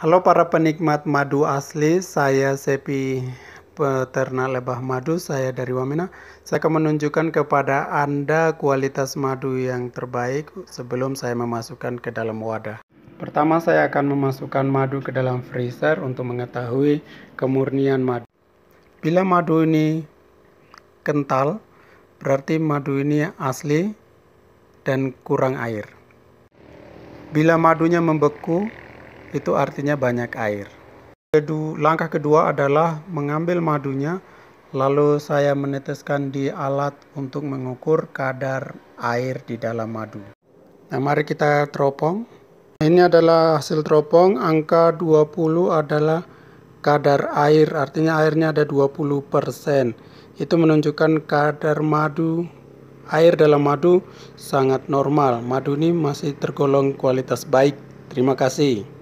Halo para penikmat madu asli, saya Sepi peternak lebah madu, saya dari Wamena. Saya akan menunjukkan kepada Anda kualitas madu yang terbaik sebelum saya memasukkan ke dalam wadah. Pertama saya akan memasukkan madu ke dalam freezer untuk mengetahui kemurnian madu. Bila madu ini kental, berarti madu ini asli dan kurang air. Bila madunya membeku, itu artinya banyak air. Kedua, langkah kedua adalah mengambil madunya, lalu saya meneteskan di alat untuk mengukur kadar air di dalam madu. Nah, mari kita teropong. Ini adalah hasil teropong, angka 20 adalah kadar air, artinya airnya ada 20%. Itu menunjukkan kadar madu air dalam madu sangat normal. Madu ini masih tergolong kualitas baik. Terima kasih.